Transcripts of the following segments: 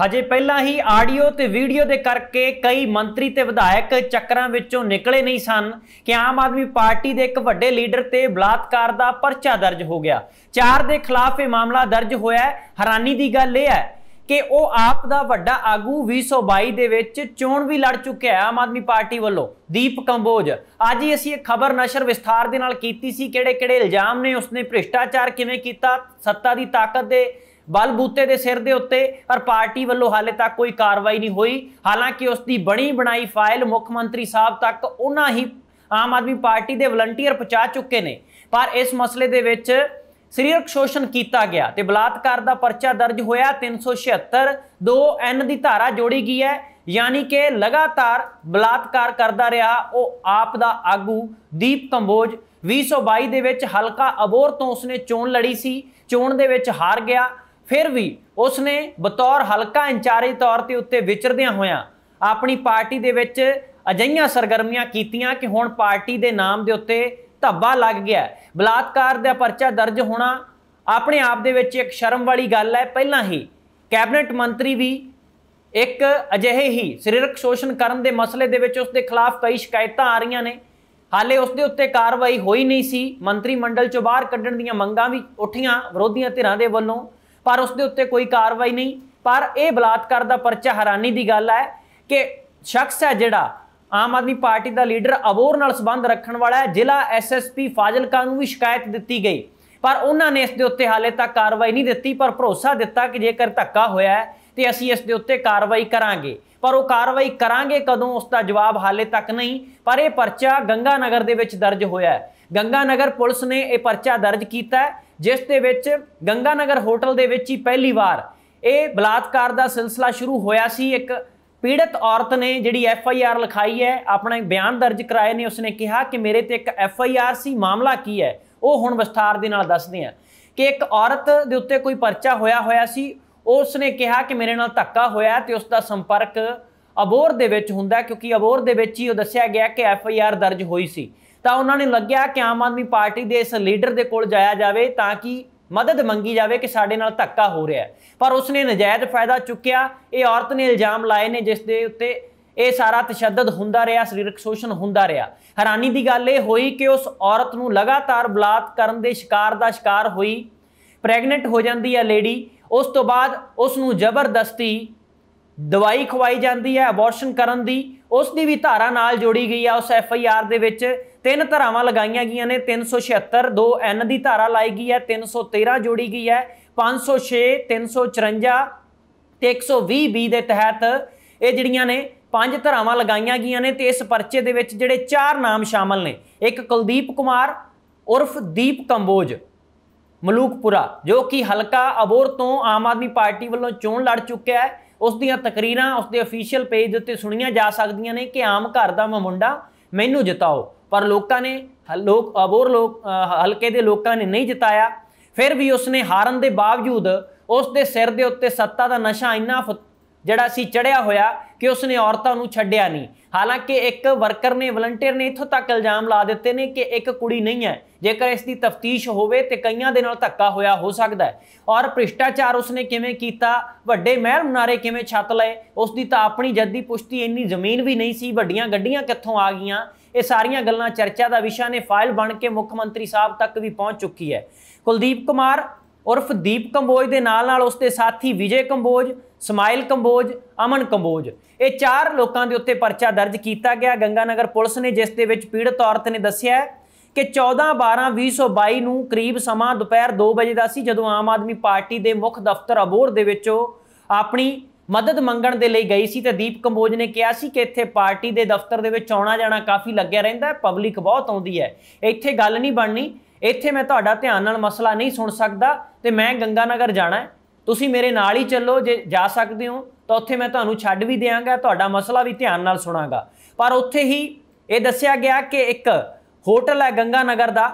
ਹਜੇ ਪਹਿਲਾਂ ਹੀ ਆਡੀਓ ਤੇ ਵੀਡੀਓ ਦੇ ਕਰਕੇ ਕਈ ਮੰਤਰੀ ਤੇ ਵਿਧਾਇਕ ਚੱਕਰਾਂ ਵਿੱਚੋਂ ਨਿਕਲੇ ਨਹੀਂ ਸਨ ਕਿ ਆਮ ਆਦਮੀ ਪਾਰਟੀ ਦੇ ਇੱਕ ਵੱਡੇ ਲੀਡਰ ਤੇ ਬਲਾਤਕਾਰ ਦਾ ਪਰਚਾ ਦਰਜ ਹੋ ਗਿਆ ਚਾਰ ਦੇ ਖਿਲਾਫ ਇਹ ਮਾਮਲਾ ਦਰਜ ਹੋਇਆ ਹੈਰਾਨੀ ਦੀ ਗੱਲ ਇਹ ਹੈ ਕਿ ਉਹ ਆਪ ਦਾ ਵੱਡਾ ਆਗੂ 2022 ਦੇ ਵਿੱਚ ਚੋਣ ਵੀ ਲੜ ਚੁੱਕਿਆ ਆਮ ਆਦਮੀ ਪਾਰਟੀ ਵੱਲੋਂ ਦੀਪ ਕੰਬੋਜ ਅੱਜ ਹੀ ਅਸੀਂ ਇਹ ਖਬਰ ਨਸ਼ਰ ਵਿਸਥਾਰ ਦੇ ਨਾਲ ਕੀਤੀ ਸੀ ਕਿਹੜੇ-ਕਿਹੜੇ ਇਲਜ਼ਾਮ ਨੇ ਉਸਨੇ ਭ੍ਰਿਸ਼ਟਾਚਾਰ ਕਿਵੇਂ ਕੀਤਾ ਸੱਤਾ ਦੀ ਤਾਕਤ ਦੇ ਬਲ ਬੂਤੇ ਦੇ ਸਿਰ ਦੇ ਉੱਤੇ ਪਰ ਪਾਰਟੀ ਵੱਲੋਂ ਹਾਲੇ ਤੱਕ ਕੋਈ ਕਾਰਵਾਈ ਨਹੀਂ ਹੋਈ ਹਾਲਾਂਕਿ ਉਸ ਦੀ ਬਣੀ ਬਣਾਈ ਫਾਈਲ ਮੁੱਖ ਮੰਤਰੀ ਸਾਹਿਬ ਤੱਕ ਉਹਨਾਂ ਹੀ ਆਮ ਆਦਮੀ ਪਾਰਟੀ ਦੇ ਵਲੰਟੀਅਰ ਪਹੁੰਚਾ ਚੁੱਕੇ ਨੇ ਪਰ ਇਸ ਮਸਲੇ ਦੇ ਵਿੱਚ ਸਰੀਰਕ ਸ਼ੋਸ਼ਣ ਕੀਤਾ ਗਿਆ ਤੇ ਬਲਾਤਕਾਰ ਦਾ ਪਰਚਾ ਦਰਜ ਹੋਇਆ 376 2 ਐਨ ਦੀ ਧਾਰਾ ਜੋੜੀ ਗਈ ਹੈ ਯਾਨੀ ਕਿ ਲਗਾਤਾਰ ਬਲਾਤਕਾਰ ਕਰਦਾ ਰਿਹਾ ਉਹ ਆਪ ਦਾ ਆਗੂ ਦੀਪ ਕੰਬੋਜ 2022 ਦੇ ਵਿੱਚ ਹਲਕਾ ਅਬੋਰ ਤੋਂ ਉਸਨੇ ਚੋਣ ਲੜੀ ਸੀ ਚੋਣ ਦੇ ਵਿੱਚ ਹਾਰ ਗਿਆ ਫਿਰ ਵੀ ਉਸਨੇ ਬਤੌਰ ਹਲਕਾ ਇੰਚਾਰਜ ਤੌਰ ਤੇ ਉੱਤੇ ਵਿਚਰਦਿਆਂ ਹੋਇਆਂ ਆਪਣੀ ਪਾਰਟੀ ਦੇ ਵਿੱਚ ਅਜਈਆਂ ਸਰਗਰਮੀਆਂ ਕੀਤੀਆਂ ਕਿ ਹੁਣ ਪਾਰਟੀ ਦੇ ਨਾਮ ਦੇ ਉੱਤੇ ਧੱਬਾ ਲੱਗ ਗਿਆ ਬਲਾਤਕਾਰ ਦਾ ਪਰਚਾ ਦਰਜ ਹੋਣਾ ਆਪਣੇ ਆਪ ਦੇ ਵਿੱਚ ਇੱਕ ਸ਼ਰਮ ਵਾਲੀ ਗੱਲ ਹੈ ਪਹਿਲਾਂ ਹੀ ਕੈਬਨਿਟ ਮੰਤਰੀ ਵੀ ਇੱਕ ਅਜਿਹੇ ਹੀ ਸਰੀਰਕ ਸ਼ੋਸ਼ਣ ਕਰਨ ਦੇ ਮਸਲੇ ਦੇ ਵਿੱਚ ਉਸ ਦੇ ਖਿਲਾਫ ਕਈ ਸ਼ਿਕਾਇਤਾਂ ਆ ਰਹੀਆਂ ਨੇ ਹਾਲੇ ਉਸ ਦੇ ਉੱਤੇ ਕਾਰਵਾਈ ਹੋਈ ਨਹੀਂ ਸੀ ਮੰਤਰੀ ਮੰਡਲ ਚੋਂ ਬਾਹਰ ਕੱਢਣ ਦੀਆਂ ਮੰਗਾਂ ਵੀ ਉੱਠੀਆਂ ਵਿਰੋਧੀਆਂ ਧਿਰਾਂ ਦੇ ਵੱਲੋਂ ਪਰ ਉਸ ਦੇ ਉੱਤੇ ਕੋਈ ਕਾਰਵਾਈ ਨਹੀਂ ਪਰ ਇਹ ਬਲਾਤਕਾਰ ਦਾ ਪਰਚਾ ਹੈਰਾਨੀ ਦੀ ਗੱਲ ਹੈ ਕਿ ਸ਼ਖਸ ਹੈ ਜਿਹੜਾ ਆਮ ਆਦਮੀ ਪਾਰਟੀ ਦਾ ਲੀਡਰ ਅਬੋਰ ਨਾਲ ਸੰਬੰਧ ਰੱਖਣ ਵਾਲਾ ਹੈ ਜ਼ਿਲ੍ਹਾ ਐਸਐਸਪੀ ਫਾਜ਼ਿਲਕਾ ਨੂੰ ਵੀ ਸ਼ਿਕਾਇਤ ਦਿੱਤੀ ਗਈ ਪਰ ਉਹਨਾਂ ਨੇ ਇਸ ਦੇ ਉੱਤੇ ਹਾਲੇ ਤੱਕ ਕਾਰਵਾਈ ਨਹੀਂ ਦਿੱਤੀ ਪਰ ਭਰੋਸਾ ਦਿੱਤਾ ਕਿ ਜੇਕਰ ਧੱਕਾ ਹੋਇਆ ਹੈ ਤੇ ਅਸੀਂ ਇਸ ਦੇ ਉੱਤੇ ਕਾਰਵਾਈ ਕਰਾਂਗੇ ਪਰ ਉਹ ਕਾਰਵਾਈ ਕਰਾਂਗੇ ਕਦੋਂ ਉਸ ਦਾ ਜਵਾਬ ਹਾਲੇ ਤੱਕ ਨਹੀਂ ਪਰ ਇਹ ਪਰਚਾ ਗੰਗਾ ਨਗਰ ਦੇ ਵਿੱਚ ਦਰਜ ਹੋਇਆ ਹੈ ਗੰਗਾ ਨਗਰ ਪੁਲਿਸ ਨੇ ਇਹ ਪਰਚਾ ਦਰਜ ਕੀਤਾ ਹੈ ਜਿਸ ਦੇ ਵਿੱਚ ਗੰਗਾ ਨਗਰ ਹੋਟਲ ਦੇ ਵਿੱਚ ਹੀ ਪਹਿਲੀ ਵਾਰ ਇਹ ਬਲਾਤਕਾਰ ਦਾ ਸਿਲਸਿਲਾ ਸ਼ੁਰੂ ਹੋਇਆ ਸੀ ਇੱਕ ਪੀੜਤ ਔਰਤ ਨੇ ਜਿਹੜੀ ਐਫ ਆਈ ਆਰ ਲਿਖਾਈ ਹੈ ਆਪਣਾ ਬਿਆਨ ਦਰਜ ਕਰਾਏ ਨੇ ਉਸਨੇ ਕਿਹਾ ਕਿ ਮੇਰੇ ਤੇ ਇੱਕ ਐਫ ਆਈ ਆਰ ਸੀ ਮਾਮਲਾ ਕੀ ਹੈ ਉਹ ਹੁਣ ਵਿਸਥਾਰ ਦੇ ਨਾਲ ਦੱਸਦੇ ਆ ਕਿ ਇੱਕ ਔਰਤ ਦੇ ਉੱਤੇ ਕੋਈ ਪਰਚਾ ਹੋਇਆ ਹੋਇਆ ਸੀ ਉਸਨੇ ਕਿਹਾ ਕਿ ਮੇਰੇ ਨਾਲ ਧੱਕਾ ਹੋਇਆ ਤੇ ਉਸ ਦਾ ਸੰਪਰਕ ਅਬੋਰ ਦੇ ਵਿੱਚ ਹੁੰਦਾ ਕਿਉਂਕਿ ਅਬੋਰ ਦੇ ਵਿੱਚ ਹੀ ਉਹ ਦੱਸਿਆ ਗਿਆ ਕਿ ਐਫ ਆਈ ਆਰ ਦਰਜ ਹੋਈ ਸੀ ਤਾਂ ਉਹਨਾਂ ਨੇ ਲੱਗਿਆ ਕਿ ਆਮ ਆਦਮੀ ਪਾਰਟੀ ਦੇ ਇਸ ਲੀਡਰ ਦੇ ਕੋਲ ਜਾਇਆ ਜਾਵੇ ਤਾਂ ਕਿ ਮਦਦ ਮੰਗੀ ਜਾਵੇ ਕਿ ਸਾਡੇ ਨਾਲ ਧੱਕਾ ਹੋ ਰਿਹਾ ਪਰ ਉਸਨੇ ਨਜਾਇਜ਼ ਫਾਇਦਾ ਚੁੱਕਿਆ ਇਹ ਔਰਤ ਨੇ ਇਲਜ਼ਾਮ ਲਾਏ ਨੇ ਜਿਸ ਦੇ ਉੱਤੇ ਇਹ ਸਾਰਾ ਤਸ਼ੱਦਦ ਹੁੰਦਾ ਰਿਹਾ ਸਰੀਰਕ ਸ਼ੋਸ਼ਣ ਹੁੰਦਾ ਰਿਹਾ ਹੈਰਾਨੀ ਦੀ ਗੱਲ ਇਹ ਹੋਈ ਕਿ ਉਸ ਔਰਤ ਨੂੰ ਲਗਾਤਾਰ ਬਲਾਤ ਕਰਨ ਦੇ ਸ਼ਿਕਾਰ ਦਾ ਸ਼ਿਕਾਰ ਹੋਈ ਪ੍ਰੈਗਨੈਂਟ ਹੋ ਜਾਂਦੀ ਹੈ ਲੇਡੀ ਉਸ ਤੋਂ ਬਾਅਦ ਉਸ ਨੂੰ ਜ਼ਬਰਦਸਤੀ ਦਵਾਈ ਖਵਾਈ ਜਾਂਦੀ ਹੈ ਅਬੋਰਸ਼ਨ ਕਰਨ ਦੀ ਉਸ ਦੀ ਵੀ ਧਾਰਾ ਨਾਲ ਜੋੜੀ ਗਈ ਆ ਉਸ ਐਫ ਆਈ ਆਰ ਦੇ ਵਿੱਚ ਤਿੰਨ ਧਾਰਾਵਾਂ ਲਗਾਈਆਂ ਗਈਆਂ ਨੇ 376 2 ਐਨ ਦੀ ਧਾਰਾ ਲਾਈ ਗਈ ਹੈ 313 ਜੋੜੀ ਗਈ ਹੈ 506 354 ਤੇ 120 ਬੀ ਦੇ ਤਹਿਤ ਇਹ ਜਿਹੜੀਆਂ ਨੇ ਪੰਜ ਧਾਰਾਵਾਂ ਲਗਾਈਆਂ ਗਈਆਂ ਨੇ ਤੇ ਇਸ ਪਰਚੇ ਦੇ ਵਿੱਚ ਜਿਹੜੇ ਚਾਰ ਨਾਮ ਸ਼ਾਮਲ ਨੇ ਇੱਕ ਕੁਲਦੀਪ ਕੁਮਾਰ ਉਰਫ ਦੀਪ ਕੰਬੋਜ ਮਲੂਕਪੁਰਾ ਜੋ ਕਿ ਹਲਕਾ ਅਬੋਰ ਤੋਂ ਆਮ ਆਦਮੀ ਪਾਰਟੀ ਵੱਲੋਂ ਚੋਣ ਲੜ ਚੁੱਕਿਆ ਹੈ ਉਸ ਦੀਆਂ ਤਕਰੀਰਾਂ ਉਸ ਦੇ ਅਫੀਸ਼ੀਅਲ ਪੇਜ ਉੱਤੇ ਸੁਣੀਆਂ ਜਾ ਸਕਦੀਆਂ ਨੇ ਕਿ ਆਮ ਘਰ ਦਾ ਮੁੰਡਾ ਮੈਨੂੰ ਜਿਤਾਓ ਪਰ ਲੋਕਾਂ ਨੇ ਲੋਕ ਅਬੋਰ ਲੋਕ ਹਲਕੇ ਦੇ ਲੋਕਾਂ ਨੇ ਨਹੀਂ ਜਿਤਾਇਆ ਫਿਰ ਵੀ ਉਸ ਨੇ ਹਾਰਨ ਦੇ ਬਾਵਜੂਦ ਉਸ ਦੇ ਸਿਰ ਦੇ ਉੱਤੇ ਸੱਤਾ ਦਾ ਨਸ਼ਾ ਇੰਨਾ ਜਿਹੜਾ ਸੀ ਚੜਿਆ ਹੋਇਆ ਕਿ ਉਸਨੇ ਔਰਤਾਂ ਨੂੰ ਛੱਡਿਆ ਨਹੀਂ ਹਾਲਾਂਕਿ ਇੱਕ ਵਰਕਰ ਨੇ ਵਲੰਟੀਅਰ ਨੇ ਇਥੋਂ ਤੱਕ ਇਲਜ਼ਾਮ ਲਾ ਦਿੱਤੇ ਨੇ ਕਿ ਇੱਕ ਕੁੜੀ ਨਹੀਂ ਹੈ ਜੇਕਰ ਇਸ ਦੀ ਤਫਤੀਸ਼ ਹੋਵੇ ਤੇ ਕਈਆਂ ਦੇ ਨਾਲ ਧੱਕਾ ਹੋਇਆ ਹੋ ਸਕਦਾ ਹੈ ਔਰ ਭ੍ਰਿਸ਼ਟਾਚਾਰ ਉਸਨੇ ਕਿਵੇਂ ਕੀਤਾ ਵੱਡੇ ਮਹਿਲ ਮਨਾਰੇ ਕਿਵੇਂ ਛੱਤ ਲਏ ਉਸ ਦੀ ਤਾਂ ਆਪਣੀ ਜੱਦੀ ਪੁਸ਼ਤੀ ਇੰਨੀ ਜ਼ਮੀਨ ਵੀ ਨਹੀਂ ਸੀ ਵੱਡੀਆਂ ਗੱਡੀਆਂ ਕਿੱਥੋਂ ਆ ਗਈਆਂ ਇਹ ਸਾਰੀਆਂ ਗੱਲਾਂ ਚਰਚਾ ਦਾ ਵਿਸ਼ਾ ਨੇ ਫਾਈਲ ਬਣ ਕੇ ਮੁੱਖ ਮੰਤਰੀ ਸਾਹਿਬ ਤੱਕ ਵੀ ਪਹੁੰਚ ਚੁੱਕੀ ਹੈ ਕੁਲਦੀਪ ਕੁਮਾਰ ਉਰਫ ਦੀਪ ਕੰਬੋਜ ਦੇ ਨਾਲ ਨਾਲ ਉਸ ਦੇ ਸਾਥੀ ਵਿਜੇ ਕੰਬੋਜ ਸਮਾਈਲ ਕੰਬੋਜ ਅਮਨ ਕੰਬੋਜ ਇਹ ਚਾਰ ਲੋਕਾਂ ਦੇ ਉੱਤੇ ਪਰਚਾ ਦਰਜ ਕੀਤਾ ਗਿਆ ਗੰਗਾਨਗਰ ਪੁਲਿਸ ਨੇ ਜਿਸ ਦੇ ਵਿੱਚ ਪੀੜਤ ਔਰਤ ਨੇ ਦੱਸਿਆ ਕਿ 14/12/2022 ਨੂੰ ਕਰੀਬ ਸਮਾਂ ਦੁਪਹਿਰ 2 ਵਜੇ ਦਾ ਸੀ ਜਦੋਂ ਆਮ ਆਦਮੀ ਪਾਰਟੀ ਦੇ ਮੁੱਖ ਦਫ਼ਤਰ ਅਬੋਰ ਦੇ ਵਿੱਚੋਂ ਆਪਣੀ ਮਦਦ ਮੰਗਣ ਦੇ ਲਈ ਗਈ ਸੀ ਤੇ ਦੀਪ ਕੰਬੋਜ ਨੇ ਕਿਹਾ ਸੀ ਕਿ ਇੱਥੇ ਪਾਰਟੀ ਦੇ ਦਫ਼ਤਰ ਦੇ ਵਿੱਚ ਆਉਣਾ ਜਾਣਾ ਕਾਫੀ ਲੱਗਿਆ ਰਹਿੰਦਾ ਹੈ ਪਬਲਿਕ ਬਹੁਤ ਆਉਂਦੀ ਹੈ ਇੱਥੇ ਗੱਲ ਨਹੀਂ ਬਣਨੀ ਇੱਥੇ ਮੈਂ ਤੁਹਾਡਾ ਧਿਆਨ ਨਾਲ ਮਸਲਾ ਨਹੀਂ ਸੁਣ ਸਕਦਾ ਤੇ ਮੈਂ ਗੰਗਾਨਗਰ ਜਾਣਾ ਹੈ ਤੁਸੀਂ ਮੇਰੇ ਨਾਲ ਹੀ ਚੱਲੋ ਜੇ ਜਾ ਸਕਦੇ ਹੋ ਤਾਂ ਉੱਥੇ ਮੈਂ ਤੁਹਾਨੂੰ ਛੱਡ ਵੀ ਦੇਵਾਂਗਾ ਤੁਹਾਡਾ ਮਸਲਾ ਵੀ ਧਿਆਨ ਨਾਲ ਸੁਣਾਗਾ ਪਰ ਉੱਥੇ ਹੀ ਇਹ ਦੱਸਿਆ ਗਿਆ ਕਿ ਇੱਕ ਹੋਟਲ ਹੈ ਗੰਗਾ ਨਗਰ ਦਾ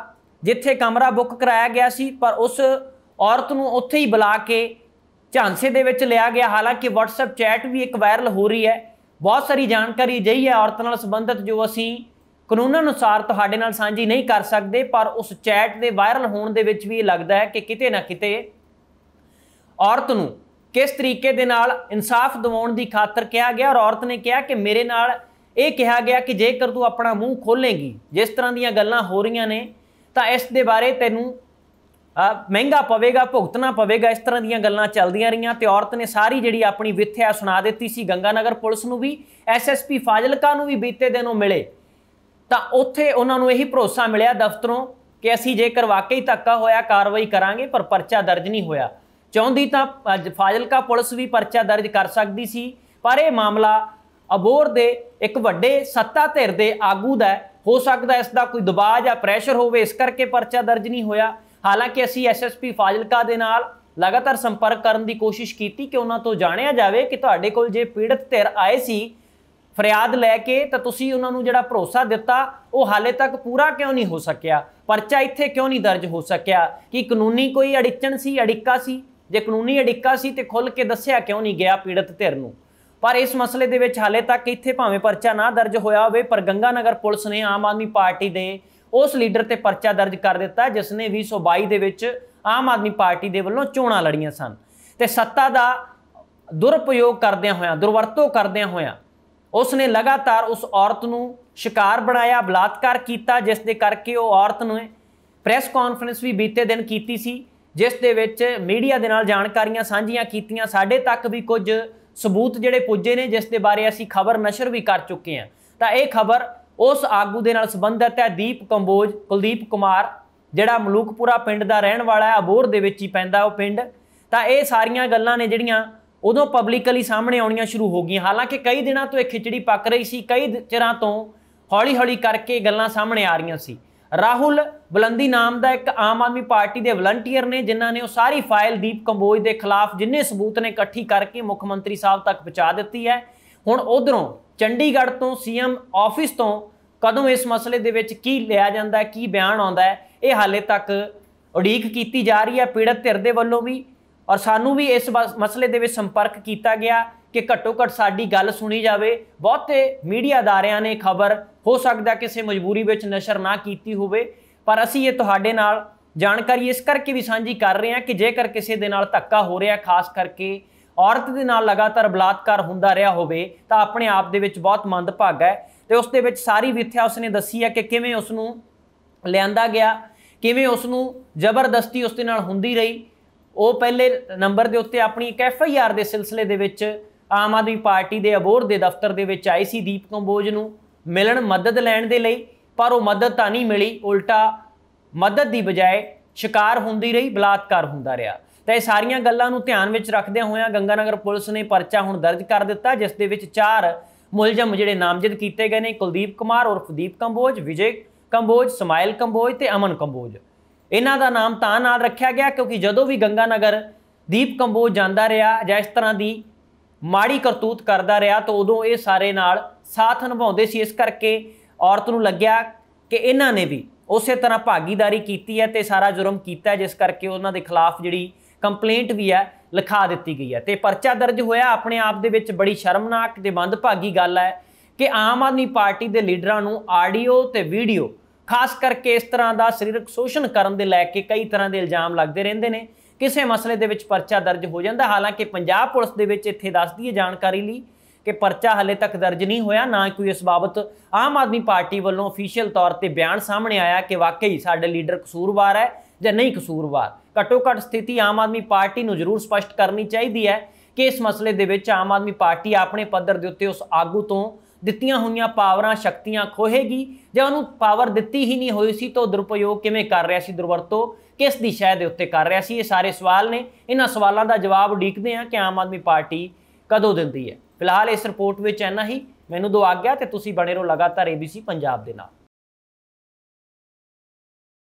ਜਿੱਥੇ ਕਮਰਾ ਬੁੱਕ ਕਰਾਇਆ ਗਿਆ ਸੀ ਪਰ ਉਸ ਔਰਤ ਨੂੰ ਉੱਥੇ ਹੀ ਬੁਲਾ ਕੇ ਝਾਂਸੇ ਦੇ ਵਿੱਚ ਲਿਆ ਗਿਆ ਹਾਲਾਂਕਿ WhatsApp ਚੈਟ ਵੀ ਇੱਕ ਵਾਇਰਲ ਹੋ ਰਹੀ ਹੈ ਬਹੁਤ ਸਾਰੀ ਜਾਣਕਾਰੀ ਜਈ ਹੈ ਔਰਤ ਨਾਲ ਸੰਬੰਧਿਤ ਜੋ ਅਸੀਂ ਕਾਨੂੰਨ ਅਨੁਸਾਰ ਤੁਹਾਡੇ ਨਾਲ ਸਾਂਝੀ ਨਹੀਂ ਕਰ ਸਕਦੇ ਪਰ ਉਸ ਚੈਟ ਦੇ ਵਾਇਰਲ ਹੋਣ ਦੇ ਵਿੱਚ ਵੀ ਇਹ ਲੱਗਦਾ ਹੈ ਕਿ ਕਿਤੇ ਨਾ ਕਿਤੇ ਔਰਤ ਨੂੰ ਕਿਸ ਤਰੀਕੇ ਦੇ ਨਾਲ ਇਨਸਾਫ ਦਿਵਾਉਣ ਦੀ ਖਾਤਰ ਕਿਹਾ ਗਿਆ ਔਰ ਔਰਤ ਨੇ ਕਿਹਾ ਕਿ ਮੇਰੇ ਨਾਲ ਇਹ ਕਿਹਾ ਗਿਆ ਕਿ ਜੇਕਰ ਤੂੰ ਆਪਣਾ ਮੂੰਹ ਖੋਲੇਗੀ ਜਿਸ ਤਰ੍ਹਾਂ ਦੀਆਂ ਗੱਲਾਂ ਹੋ ਰਹੀਆਂ ਨੇ ਤਾਂ ਇਸ ਦੇ ਬਾਰੇ ਤੈਨੂੰ ਮਹਿੰਗਾ ਪਵੇਗਾ ਭੁਗਤਣਾ ਪਵੇਗਾ ਇਸ ਤਰ੍ਹਾਂ ਦੀਆਂ ਗੱਲਾਂ ਚੱਲਦੀਆਂ ਰਹੀਆਂ ਤੇ ਔਰਤ ਨੇ ਸਾਰੀ ਜਿਹੜੀ ਆਪਣੀ ਵਿਥਿਆ ਸੁਣਾ ਦਿੱਤੀ ਸੀ ਗੰਗਾਨਗਰ ਪੁਲਿਸ ਨੂੰ ਵੀ ਐਸਐਸਪੀ ਫਾਜ਼ਿਲਕਾ ਨੂੰ ਵੀ ਬੀਤੇ ਦਿਨ ਉਹ ਮਿਲੇ ਤਾਂ ਉੱਥੇ ਉਹਨਾਂ ਨੂੰ ਇਹੀ ਭਰੋਸਾ ਮਿਲਿਆ ਦਫ਼ਤਰੋਂ ਕਿ ਅਸੀਂ ਜੇਕਰ ਵਾਕਈ ਧੱਕਾ ਹੋਇਆ ਕਾਰਵਾਈ ਕਰਾਂਗੇ ਪਰ ਪਰਚਾ ਦਰਜ ਨਹੀਂ ਹੋਇਆ ਚਾਹੁੰਦੀ ਤਾਂ ਫਾਜ਼ਿਲਕਾ ਪੁਲਿਸ ਵੀ ਪਰਚਾ ਦਰਜ ਕਰ ਸਕਦੀ ਸੀ ਪਰ ਇਹ ਮਾਮਲਾ ਅਬੋਰ ਦੇ ਇੱਕ ਵੱਡੇ ਸੱਤਾ ਧਿਰ ਦੇ ਆਗੂ ਦਾ ਹੋ ਸਕਦਾ ਇਸ ਦਾ ਕੋਈ ਦਬਾਅ ਜਾਂ ਪ੍ਰੈਸ਼ਰ ਹੋਵੇ ਇਸ ਕਰਕੇ ਪਰਚਾ ਦਰਜ ਨਹੀਂ ਹੋਇਆ ਹਾਲਾਂਕਿ ਅਸੀਂ ਐਸਐਸਪੀ ਫਾਜ਼ਿਲਕਾ ਦੇ ਨਾਲ ਲਗਾਤਾਰ ਸੰਪਰਕ ਕਰਨ ਦੀ ਕੋਸ਼ਿਸ਼ ਕੀਤੀ ਕਿ ਉਹਨਾਂ ਤੋਂ ਜਾਣਿਆ ਜਾਵੇ ਕਿ ਤੁਹਾਡੇ ਕੋਲ ਜੇ ਪੀੜਤ ਧਿਰ ਆਏ ਸੀ ਫਰਿਆਦ ਲੈ ਕੇ ਤਾਂ ਤੁਸੀਂ ਉਹਨਾਂ ਨੂੰ ਜਿਹੜਾ ਭਰੋਸਾ ਦਿੱਤਾ ਉਹ ਹਾਲੇ ਤੱਕ ਪੂਰਾ ਕਿਉਂ ਨਹੀਂ ਹੋ ਸਕਿਆ ਪਰਚਾ ਇੱਥੇ ਕਿਉਂ ਨਹੀਂ ਦਰਜ ਹੋ ਸਕਿਆ ਕਿ ਕਾਨੂੰਨੀ ਕੋਈ ਅੜਿੱਚਣ ਸੀ ਅੜਿੱਕਾ ਸੀ ਜੇ ਕਾਨੂੰਨੀ ਅੜਿੱਕਾ ਸੀ ਤੇ ਖੁੱਲ ਕੇ ਦੱਸਿਆ ਕਿਉਂ ਨਹੀਂ ਗਿਆ ਪੀੜਤ ਧਿਰ ਨੂੰ ਪਰ ਇਸ ਮਸਲੇ ਦੇ ਵਿੱਚ ਹਾਲੇ ਤੱਕ ਇੱਥੇ ਭਾਵੇਂ ਪਰਚਾ ਨਾ ਦਰਜ ਹੋਇਆ ਹੋਵੇ ਪਰ ਗੰਗਾਨਗਰ ਪੁਲਿਸ ਨੇ ਆਮ ਆਦਮੀ ਪਾਰਟੀ ਦੇ ਉਸ ਲੀਡਰ ਤੇ ਪਰਚਾ ਦਰਜ ਕਰ ਦਿੱਤਾ ਜਿਸ ਨੇ 2022 ਦੇ ਵਿੱਚ ਆਮ ਆਦਮੀ ਪਾਰਟੀ ਦੇ ਵੱਲੋਂ ਚੋਣਾਂ ਲੜੀਆਂ ਸਨ ਤੇ ਸੱਤਾ ਦਾ ਦੁਰਪਯੋਗ ਕਰਦਿਆਂ ਹੋਇਆਂ ਦੁਰਵਰਤੋਂ ਕਰਦਿਆਂ ਹੋਇਆਂ ਉਸ ਨੇ ਲਗਾਤਾਰ ਉਸ ਔਰਤ ਨੂੰ ਸ਼ਿਕਾਰ ਬਣਾਇਆ ਬਲਾਤਕਾਰ ਕੀਤਾ ਜਿਸ ਦੇ ਕਰਕੇ ਉਹ ਔਰਤ ਨੂੰ ਪ੍ਰੈਸ ਕਾਨਫਰੰਸ ਵੀ ਬੀਤੇ ਦਿਨ ਕੀਤੀ ਸੀ ਜਿਸ ਦੇ ਵਿੱਚ ਮੀਡੀਆ ਦੇ ਨਾਲ ਜਾਣਕਾਰੀਆਂ ਸਾਂਝੀਆਂ ਕੀਤੀਆਂ ਸਾਡੇ ਤੱਕ ਵੀ ਕੁਝ ਸਬੂਤ ਜਿਹੜੇ ਪੁੱਜੇ ਨੇ ਜਿਸ ਦੇ ਬਾਰੇ ਅਸੀਂ ਖਬਰ ਨਸ਼ਰ ਵੀ ਕਰ ਚੁੱਕੇ ਹਾਂ ਤਾਂ ਇਹ ਖਬਰ ਉਸ ਆਗੂ ਦੇ ਨਾਲ ਸੰਬੰਧਿਤ ਹੈ ਦੀਪ ਕੰਬੋਜ ਕੁਲਦੀਪ ਕੁਮਾਰ ਜਿਹੜਾ ਮਲੂਕਪੁਰਾ ਪਿੰਡ ਦਾ ਰਹਿਣ ਵਾਲਾ ਹੈ ਅਬੋਰ ਦੇ ਵਿੱਚ ਹੀ ਪੈਂਦਾ ਉਹ ਪਿੰਡ ਤਾਂ ਇਹ ਸਾਰੀਆਂ ਗੱਲਾਂ ਨੇ ਜਿਹੜੀਆਂ ਉਦੋਂ ਪਬਲਿਕਲੀ ਸਾਹਮਣੇ ਆਉਣੀਆਂ ਸ਼ੁਰੂ ਹੋ ਗਈਆਂ ਹਾਲਾਂਕਿ ਕਈ ਦਿਨਾਂ ਤੋਂ ਇਹ ਖਿਚੜੀ ਪੱਕ ਰਹੀ ਸੀ ਕਈ ਚਿਰਾਂ ਤੋਂ ਹੌਲੀ-ਹੌਲੀ ਕਰਕੇ ਗੱਲਾਂ ਸਾਹਮਣੇ ਆ ਰਹੀਆਂ ਸੀ ਰਾਹੁਲ ਬਲੰਦੀ ਨਾਮ ਦਾ ਇੱਕ ਆਮ ਆਦਮੀ ਪਾਰਟੀ ਦੇ ਵਲੰਟੀਅਰ ਨੇ ਜਿਨ੍ਹਾਂ ਨੇ ਉਹ ਸਾਰੀ ਫਾਈਲ ਦੀਪ ਕੰਬੋਜ ਦੇ ਖਿਲਾਫ ਜਿੰਨੇ ਸਬੂਤ ਨੇ ਇਕੱਠੀ ਕਰਕੇ ਮੁੱਖ ਮੰਤਰੀ ਸਾਹਿਬ ਤੱਕ ਪਹੁੰਚਾ ਦਿੱਤੀ ਹੈ ਹੁਣ ਉਧਰੋਂ ਚੰਡੀਗੜ੍ਹ ਤੋਂ ਸੀਐਮ ਆਫਿਸ ਤੋਂ ਕਦੋਂ ਇਸ ਮਸਲੇ ਦੇ ਵਿੱਚ ਕੀ ਲਿਆ ਜਾਂਦਾ ਕੀ ਬਿਆਨ ਆਉਂਦਾ ਇਹ ਹਾਲੇ ਤੱਕ ਉਡੀਕ ਕੀਤੀ ਜਾ ਰਹੀ ਹੈ ਪੀੜਤ ਧਿਰ ਦੇ ਵੱਲੋਂ ਵੀ ਔਰ ਸਾਨੂੰ ਵੀ ਇਸ ਮਸਲੇ ਦੇ ਵਿੱਚ ਸੰਪਰਕ ਕੀਤਾ ਗਿਆ ਕਿ ਘੱਟੋ ਘੱਟ ਸਾਡੀ ਗੱਲ ਸੁਣੀ ਜਾਵੇ ਬਹੁਤੇ ਮੀਡੀਆ ਅਦਾਰਿਆਂ ਨੇ ਖਬਰ ਹੋ ਸਕਦਾ ਕਿਸੇ ਮਜਬੂਰੀ ਵਿੱਚ ਨਸ਼ਰ ਨਾ ਕੀਤੀ ਹੋਵੇ ਪਰ ਅਸੀਂ ਇਹ ਤੁਹਾਡੇ ਨਾਲ ਜਾਣਕਾਰੀ ਇਸ ਕਰਕੇ ਵੀ ਸਾਂਝੀ ਕਰ ਰਹੇ ਹਾਂ ਕਿ ਜੇਕਰ ਕਿਸੇ ਦੇ ਨਾਲ ਧੱਕਾ ਹੋ ਰਿਹਾ ਖਾਸ ਕਰਕੇ ਔਰਤ ਦੇ ਨਾਲ ਲਗਾਤਾਰ ਬਲਾਤਕਾਰ ਹੁੰਦਾ ਰਿਹਾ ਹੋਵੇ ਤਾਂ ਆਪਣੇ ਆਪ ਦੇ ਵਿੱਚ ਬਹੁਤ ਮੰਦ ਭਾਗ ਹੈ ਤੇ ਉਸ ਦੇ ਵਿੱਚ ਸਾਰੀ ਵਿਥਿਆ ਉਸਨੇ ਦੱਸੀ ਹੈ ਕਿ ਕਿਵੇਂ ਉਸ ਨੂੰ ਲਿਆਂਦਾ ਗਿਆ ਕਿਵੇਂ ਉਸ ਨੂੰ ਜ਼ਬਰਦਸਤੀ ਉਸ ਦੇ ਨਾਲ ਹੁੰਦੀ ਰਹੀ ਉਹ ਪਹਿਲੇ ਨੰਬਰ ਦੇ ਉੱਤੇ ਆਪਣੀ ਇੱਕ ਐਫ ਆਈ ਆਰ ਦੇ ਸਿਲਸਿਲੇ ਦੇ ਵਿੱਚ ਆਮ ਆਦਮੀ ਪਾਰਟੀ ਦੇ ਅਬੋਰ ਦੇ ਦਫ਼ਤਰ ਦੇ ਵਿੱਚ ਆਈ ਸੀ ਦੀਪ ਕੰਬੋਜ ਨੂੰ ਮਿਲਣ ਮਦਦ ਲੈਣ ਦੇ ਲਈ ਪਰ ਉਹ ਮਦਦ ਤਾਂ ਨਹੀਂ ਮਿਲੀ ਉਲਟਾ ਮਦਦ ਦੀ ਬਜਾਏ ਸ਼ਿਕਾਰ ਹੁੰਦੀ ਰਹੀ ਬਲਾਤਕਾਰ ਹੁੰਦਾ ਰਿਹਾ ਤਾਂ ਇਹ ਸਾਰੀਆਂ ਗੱਲਾਂ ਨੂੰ ਧਿਆਨ ਵਿੱਚ ਰੱਖਦਿਆਂ ਹੋਇਆਂ ਗੰਗਾਨਗਰ ਪੁਲਿਸ ਨੇ ਪਰਚਾ ਹੁਣ ਦਰਜ ਕਰ ਦਿੱਤਾ ਜਿਸ ਦੇ ਵਿੱਚ ਚਾਰ ਮੁਲਜ਼ਮ ਜਿਹੜੇ ਨਾਮਜ਼ਦ ਕੀਤੇ ਗਏ ਨੇ ਕੁਲਦੀਪ ਕੁਮਾਰ ਉਰਫ ਦੀਪ ਕੰਬੋਜ ਵਿਜੇ ਕੰਬੋਜ ਸਮਾਇਲ ਕੰਬੋਜ ਤੇ ਅਮਨ ਕੰਬੋਜ ਇਹਨਾਂ ਦਾ ਨਾਮ ਤਾਂ ਨਾਲ ਰੱਖਿਆ ਗਿਆ ਕਿਉਂਕਿ ਜਦੋਂ ਵੀ ਗੰਗਾਨਗਰ ਦੀਪ ਕੰਬੋਜ ਜਾਂਦਾ ਰਿਹਾ ਜਾਂ ਇਸ ਤਰ੍ਹਾਂ ਦੀ ਮਾੜੀ ਕਰਤੂਤ ਕਰਦਾ ਰਿਹਾ ਤਾਂ ਉਦੋਂ ਇਹ ਸਾਰੇ ਨਾਲ ਸਾਥ ਨਿਭਾਉਂਦੇ ਸੀ ਇਸ ਕਰਕੇ ਔਰਤ ਨੂੰ ਲੱਗਿਆ ਕਿ ਇਹਨਾਂ ਨੇ ਵੀ ਉਸੇ ਤਰ੍ਹਾਂ ਭਾਗੀਦਾਰੀ ਕੀਤੀ ਹੈ ਤੇ ਸਾਰਾ ਜੁਰਮ ਕੀਤਾ ਜਿਸ ਕਰਕੇ ਉਹਨਾਂ ਦੇ ਖਿਲਾਫ ਜਿਹੜੀ ਕੰਪਲੇਂਟ ਵੀ ਹੈ ਲਿਖਾ ਦਿੱਤੀ ਗਈ ਹੈ ਤੇ ਪਰਚਾ ਦਰਜ ਹੋਇਆ ਆਪਣੇ ਆਪ ਦੇ ਵਿੱਚ ਬੜੀ ਸ਼ਰਮਨਾਕ ਤੇ ਭਾਗੀ ਗੱਲ ਹੈ ਕਿ ਆਮ ਆਦਮੀ ਪਾਰਟੀ ਦੇ ਲੀਡਰਾਂ ਨੂੰ ਆਡੀਓ ਤੇ ਵੀਡੀਓ ਖਾਸ ਕਰਕੇ ਇਸ ਤਰ੍ਹਾਂ ਦਾ ਸਰੀਰਕ ਸ਼ੋਸ਼ਣ ਕਰਨ ਦੇ ਲੈ ਕੇ ਕਈ ਤਰ੍ਹਾਂ ਦੇ ਇਲਜ਼ਾਮ ਲੱਗਦੇ ਰਹਿੰਦੇ ਨੇ ਕਿਸੇ ਮਸਲੇ ਦੇ ਵਿੱਚ ਪਰਚਾ ਦਰਜ ਹੋ ਜਾਂਦਾ ਹਾਲਾਂਕਿ ਪੰਜਾਬ ਪੁਲਿਸ ਦੇ ਵਿੱਚ ਇੱਥੇ ਦੱਸ ਦਈਏ ਜਾਣਕਾਰੀ ਲਈ ਕਿ ਪਰਚਾ ਹਲੇ ਤੱਕ ਦਰਜ ਨਹੀਂ ਹੋਇਆ ਨਾ ਕੋਈ ਇਸ ਬਾਬਤ ਆਮ ਆਦਮੀ ਪਾਰਟੀ ਵੱਲੋਂ ਅਫੀਸ਼ੀਅਲ ਤੌਰ ਤੇ ਬਿਆਨ ਸਾਹਮਣੇ ਆਇਆ ਕਿ ਵਾਕਈ ਸਾਡੇ ਲੀਡਰ ਕਸੂਰਵਾਰ ਹੈ ਜਾਂ ਨਹੀਂ ਕਸੂਰਵਾਰ ਘੱਟੋ ਘੱਟ ਸਥਿਤੀ ਆਮ ਆਦਮੀ ਪਾਰਟੀ ਨੂੰ ਜ਼ਰੂਰ ਸਪਸ਼ਟ ਕਰਨੀ ਚਾਹੀਦੀ ਹੈ ਕਿ ਇਸ ਮਸਲੇ ਦੇ ਵਿੱਚ ਆਮ ਆਦਮੀ ਪਾਰਟੀ ਆਪਣੇ ਪੱਧਰ ਦੇ ਉੱਤੇ ਉਸ ਆਗੂ ਤੋਂ ਦਿੱਤੀਆਂ ਹੋਈਆਂ ਪਾਵਰਾਂ ਸ਼ਕਤੀਆਂ ਖੋਹੇਗੀ ਜੇ ਉਹਨੂੰ ਪਾਵਰ ਦਿੱਤੀ ਹੀ ਨਹੀਂ ਹੋਈ ਸੀ ਤਾਂ ਦੁਰਪਯੋਗ ਕਿਵੇਂ ਕਰ ਰਿਹਾ ਸੀ ਦੁਰਵਰਤੋਂ ਕਿਸ ਦਿਸ਼ਾ ਦੇ ਉੱਤੇ ਕਰ ਰਿਹਾ ਸੀ ਇਹ ਸਾਰੇ ਸਵਾਲ ਨੇ ਇਹਨਾਂ ਸਵਾਲਾਂ ਦਾ ਜਵਾਬ ਉਡੀਕਦੇ ਆ ਕਿ ਆਮ ਆਦਮੀ ਪਾਰਟੀ ਕਦੋਂ ਦਿੰਦੀ ਹੈ ਫਿਲਹਾਲ ਇਸ ਰਿਪੋਰਟ ਵਿੱਚ ਇੰਨਾ ਹੀ ਮੈਨੂੰ ਦੋ ਆਗਿਆ ਤੇ ਤੁਸੀਂ ਬਣੇ ਰਹੋ ਲਗਾਤਾਰ ABC ਪੰਜਾਬ ਦੇ ਨਾਲ